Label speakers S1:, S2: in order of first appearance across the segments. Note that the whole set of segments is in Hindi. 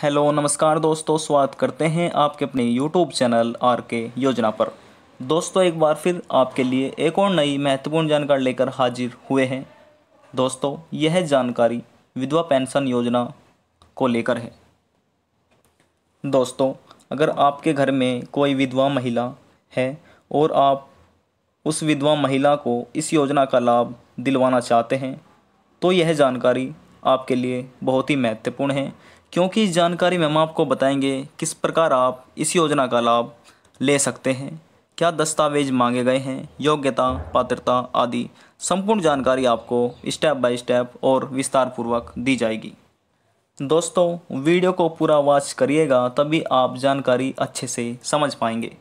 S1: हेलो नमस्कार दोस्तों स्वागत करते हैं आपके अपने यूट्यूब चैनल आर के योजना पर दोस्तों एक बार फिर आपके लिए एक और नई महत्वपूर्ण जानकारी लेकर हाजिर हुए हैं दोस्तों यह जानकारी विधवा पेंशन योजना को लेकर है दोस्तों अगर आपके घर में कोई विधवा महिला है और आप उस विधवा महिला को इस योजना का लाभ दिलवाना चाहते हैं तो यह जानकारी आपके लिए बहुत ही महत्वपूर्ण है क्योंकि इस जानकारी में हम आपको बताएंगे किस प्रकार आप इस योजना का लाभ ले सकते हैं क्या दस्तावेज मांगे गए हैं योग्यता पात्रता आदि संपूर्ण जानकारी आपको स्टेप बाय स्टेप और विस्तार पूर्वक दी जाएगी दोस्तों वीडियो को पूरा वॉच करिएगा तभी आप जानकारी अच्छे से समझ पाएंगे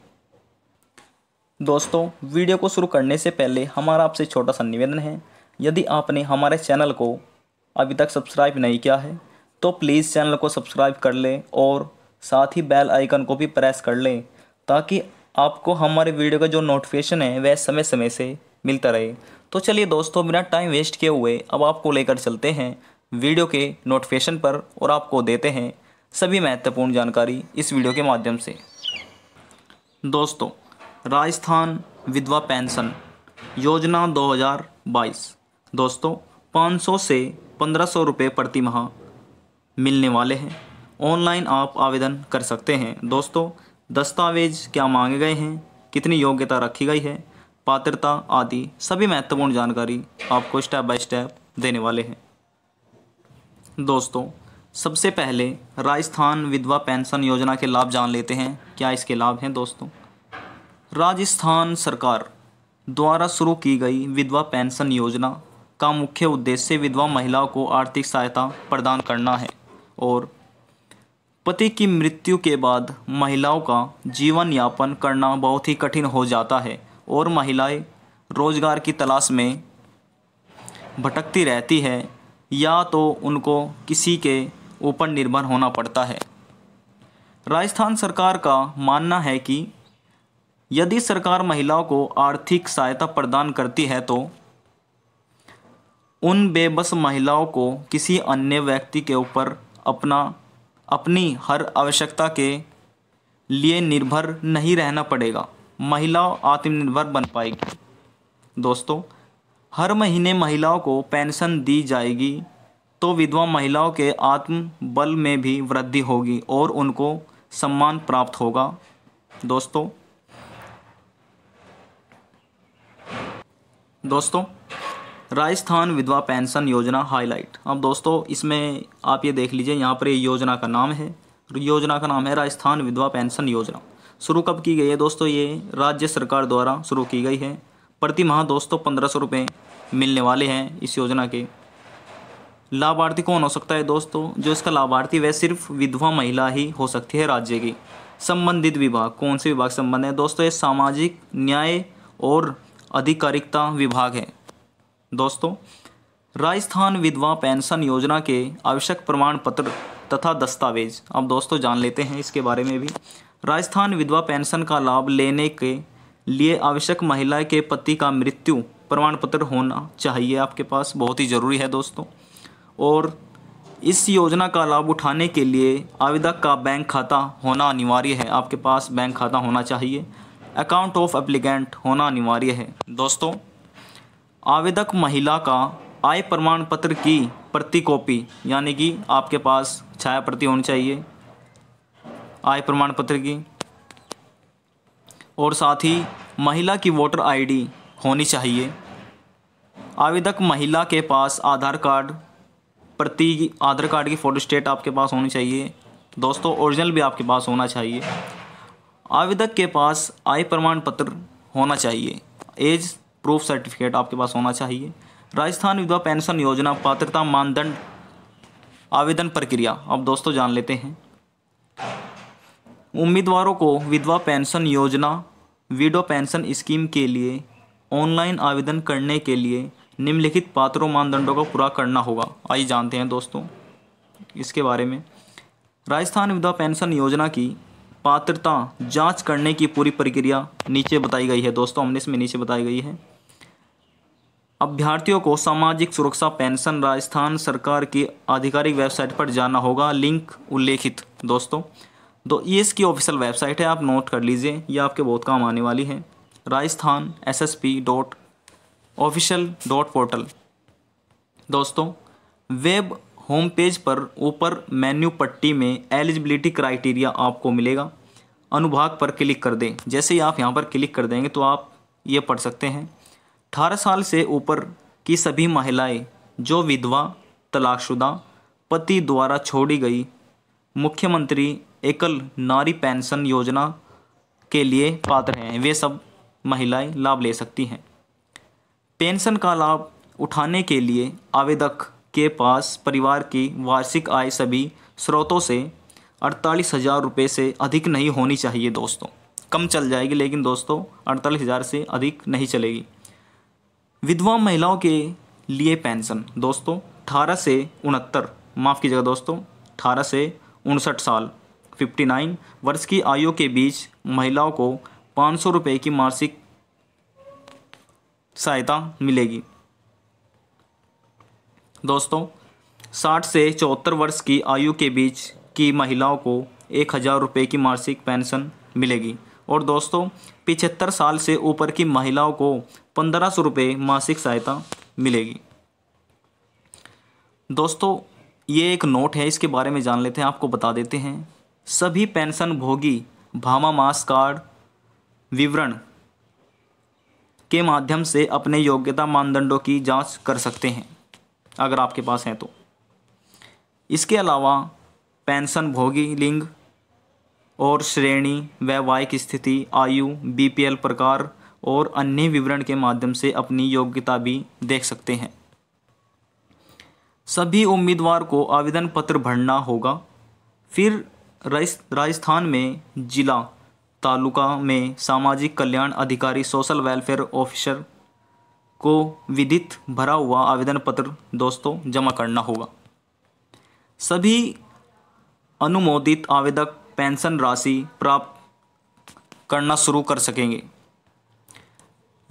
S1: दोस्तों वीडियो को शुरू करने से पहले हमारा आपसे छोटा सा निवेदन है यदि आपने हमारे चैनल को अभी तक सब्सक्राइब नहीं किया है तो प्लीज़ चैनल को सब्सक्राइब कर लें और साथ ही बेल आइकन को भी प्रेस कर लें ताकि आपको हमारे वीडियो का जो नोटिफिकेशन है वह समय समय से मिलता रहे तो चलिए दोस्तों बिना टाइम वेस्ट किए हुए अब आपको लेकर चलते हैं वीडियो के नोटिफिकेशन पर और आपको देते हैं सभी महत्वपूर्ण जानकारी इस वीडियो के माध्यम से दोस्तों राजस्थान विधवा पेंशन योजना 2022 दोस्तों 500 से 1500 रुपये प्रति माह मिलने वाले हैं ऑनलाइन आप आवेदन कर सकते हैं दोस्तों दस्तावेज क्या मांगे गए हैं कितनी योग्यता रखी गई है पात्रता आदि सभी महत्वपूर्ण जानकारी आपको स्टेप बाय स्टेप देने वाले हैं दोस्तों सबसे पहले राजस्थान विधवा पेंशन योजना के लाभ जान लेते हैं क्या इसके लाभ हैं दोस्तों राजस्थान सरकार द्वारा शुरू की गई विधवा पेंशन योजना का मुख्य उद्देश्य विधवा महिलाओं को आर्थिक सहायता प्रदान करना है और पति की मृत्यु के बाद महिलाओं का जीवन यापन करना बहुत ही कठिन हो जाता है और महिलाएं रोजगार की तलाश में भटकती रहती है या तो उनको किसी के ऊपर निर्भर होना पड़ता है राजस्थान सरकार का मानना है कि यदि सरकार महिलाओं को आर्थिक सहायता प्रदान करती है तो उन बेबस महिलाओं को किसी अन्य व्यक्ति के ऊपर अपना अपनी हर आवश्यकता के लिए निर्भर नहीं रहना पड़ेगा महिला आत्मनिर्भर बन पाएगी दोस्तों हर महीने महिलाओं को पेंशन दी जाएगी तो विधवा महिलाओं के आत्म बल में भी वृद्धि होगी और उनको सम्मान प्राप्त होगा दोस्तों दोस्तों राजस्थान विधवा पेंशन योजना हाईलाइट अब दोस्तों इसमें आप ये देख लीजिए यहाँ पर ये योजना का नाम है योजना का नाम है राजस्थान विधवा पेंशन योजना शुरू कब की गई है दोस्तों ये राज्य सरकार द्वारा शुरू की गई है प्रति माह दोस्तों पंद्रह सौ रुपये मिलने वाले हैं इस योजना के लाभार्थी कौन हो सकता है दोस्तों जो इसका लाभार्थी वह सिर्फ विधवा महिला ही हो सकती है राज्य की संबंधित विभाग कौन से विभाग संबंध है दोस्तों ये सामाजिक न्याय और आधिकारिकता विभाग है दोस्तों राजस्थान विधवा पेंशन योजना के आवश्यक प्रमाण पत्र तथा दस्तावेज अब दोस्तों जान लेते हैं इसके बारे में भी राजस्थान विधवा पेंशन का लाभ लेने के लिए आवश्यक महिला के पति का मृत्यु प्रमाण पत्र होना चाहिए आपके पास बहुत ही ज़रूरी है दोस्तों और इस योजना का लाभ उठाने के लिए आवेदक का बैंक खाता होना अनिवार्य है आपके पास बैंक खाता होना चाहिए अकाउंट ऑफ एप्लीकेंट होना अनिवार्य है दोस्तों आवेदक महिला का आय प्रमाण पत्र की प्रति कॉपी यानी कि आपके पास छाया प्रति होनी चाहिए आय प्रमाण पत्र की और साथ ही महिला की वोटर आईडी होनी चाहिए आवेदक महिला के पास आधार कार्ड प्रति आधार कार्ड की फ़ोटो स्टेट आपके पास होनी चाहिए दोस्तों ओरिजिनल भी आपके पास होना चाहिए आवेदक के पास आय प्रमाण पत्र होना चाहिए एज प्रूफ सर्टिफिकेट आपके पास होना चाहिए राजस्थान विधवा पेंशन योजना पात्रता मानदंड आवेदन प्रक्रिया अब दोस्तों जान लेते हैं उम्मीदवारों को विधवा पेंशन योजना विडो पेंशन स्कीम के लिए ऑनलाइन आवेदन करने के लिए निम्नलिखित पात्रों मानदंडों को पूरा करना होगा आइए जानते हैं दोस्तों इसके बारे में राजस्थान विधवा पेंशन योजना की पात्रता जांच करने की पूरी प्रक्रिया नीचे बताई गई है दोस्तों हमने इसमें नीचे बताई गई है अभ्यर्थियों को सामाजिक सुरक्षा पेंशन राजस्थान सरकार की आधिकारिक वेबसाइट पर जाना होगा लिंक उल्लेखित दोस्तों दो ये e इसकी ऑफिशियल वेबसाइट है आप नोट कर लीजिए ये आपके बहुत काम आने वाली है Rajasthan S S P dot official dot portal दोस्तों वेब होम पेज पर ऊपर मेन्यू पट्टी में एलिजिबिलिटी क्राइटेरिया आपको मिलेगा अनुभाग पर क्लिक कर दें जैसे ही आप यहाँ पर क्लिक कर देंगे तो आप ये पढ़ सकते हैं अठारह साल से ऊपर की सभी महिलाएं जो विधवा तलाकशुदा पति द्वारा छोड़ी गई मुख्यमंत्री एकल नारी पेंशन योजना के लिए पात्र हैं वे सब महिलाएं लाभ ले सकती हैं पेंशन का लाभ उठाने के लिए आवेदक के पास परिवार की वार्षिक आय सभी स्रोतों से अड़तालीस हज़ार रुपये से अधिक नहीं होनी चाहिए दोस्तों कम चल जाएगी लेकिन दोस्तों अड़तालीस हज़ार से अधिक नहीं चलेगी विधवा महिलाओं के लिए पेंशन दोस्तों अठारह से उनहत्तर माफ़ कीजिएगा दोस्तों अठारह से उनसठ साल 59 वर्ष की आयु के बीच महिलाओं को पाँच सौ रुपये की मासिक सहायता मिलेगी दोस्तों 60 से चौहत्तर वर्ष की आयु के बीच की महिलाओं को एक हज़ार रुपये की मासिक पेंशन मिलेगी और दोस्तों पिछहत्तर साल से ऊपर की महिलाओं को पंद्रह सौ रुपये मासिक सहायता मिलेगी दोस्तों ये एक नोट है इसके बारे में जान लेते हैं आपको बता देते हैं सभी पेंशन भोगी भामा मास कार्ड विवरण के माध्यम से अपने योग्यता मानदंडों की जांच कर सकते हैं अगर आपके पास हैं तो इसके अलावा पेंशन भोगी लिंग और श्रेणी वैवाहिक स्थिति आयु बीपीएल प्रकार और अन्य विवरण के माध्यम से अपनी योग्यता भी देख सकते हैं सभी उम्मीदवार को आवेदन पत्र भरना होगा फिर राजस्थान में जिला तालुका में सामाजिक कल्याण अधिकारी सोशल वेलफेयर ऑफिसर को विदित भरा हुआ आवेदन पत्र दोस्तों जमा करना होगा सभी अनुमोदित आवेदक पेंशन राशि प्राप्त करना शुरू कर सकेंगे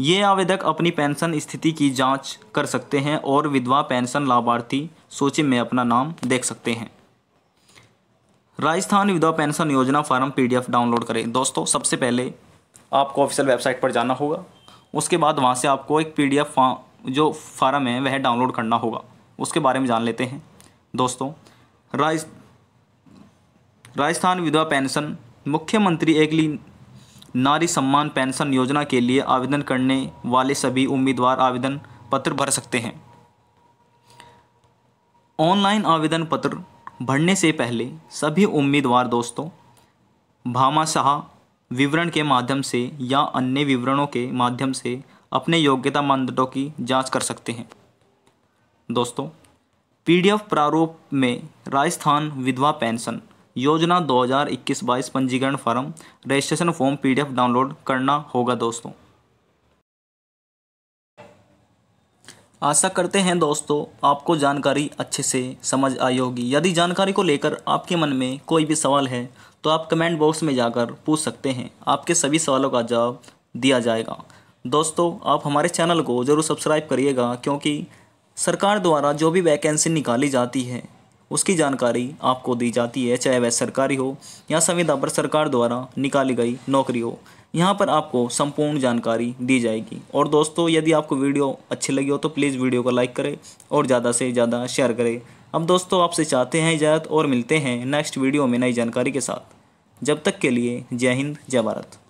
S1: ये आवेदक अपनी पेंशन स्थिति की जांच कर सकते हैं और विधवा पेंशन लाभार्थी सूची में अपना नाम देख सकते हैं राजस्थान विधवा पेंशन योजना फार्म पीडीएफ डाउनलोड करें दोस्तों सबसे पहले आपको ऑफिशियल वेबसाइट पर जाना होगा उसके बाद वहाँ से आपको एक पी डी जो फार्म है वह डाउनलोड करना होगा उसके बारे में जान लेते हैं दोस्तों राज राजस्थान विधवा पेंशन मुख्यमंत्री अगली नारी सम्मान पेंशन योजना के लिए आवेदन करने वाले सभी उम्मीदवार आवेदन पत्र भर सकते हैं ऑनलाइन आवेदन पत्र भरने से पहले सभी उम्मीदवार दोस्तों भामा शाह विवरण के माध्यम से या अन्य विवरणों के माध्यम से अपने योग्यता मानदंडों की जांच कर सकते हैं दोस्तों पीडीएफ प्रारूप में राजस्थान विधवा पेंशन योजना 2021-22 पंजीकरण form registration form PDF download करना होगा दोस्तों आशा करते हैं दोस्तों आपको जानकारी अच्छे से समझ आई होगी यदि जानकारी को लेकर आपके मन में कोई भी सवाल है तो आप कमेंट बॉक्स में जाकर पूछ सकते हैं आपके सभी सवालों का जवाब दिया जाएगा दोस्तों आप हमारे चैनल को ज़रूर सब्सक्राइब करिएगा क्योंकि सरकार द्वारा जो भी वैकेंसी निकाली जाती है उसकी जानकारी आपको दी जाती है चाहे वह सरकारी हो या संविदा पर सरकार द्वारा निकाली गई नौकरी हो यहाँ पर आपको संपूर्ण जानकारी दी जाएगी और दोस्तों यदि आपको वीडियो अच्छी लगी हो तो प्लीज़ वीडियो को लाइक करें और ज़्यादा से ज़्यादा शेयर करें अब दोस्तों आपसे चाहते हैं इजाज़त और मिलते हैं नेक्स्ट वीडियो में नई जानकारी के साथ जब तक के लिए जय हिंद जय भारत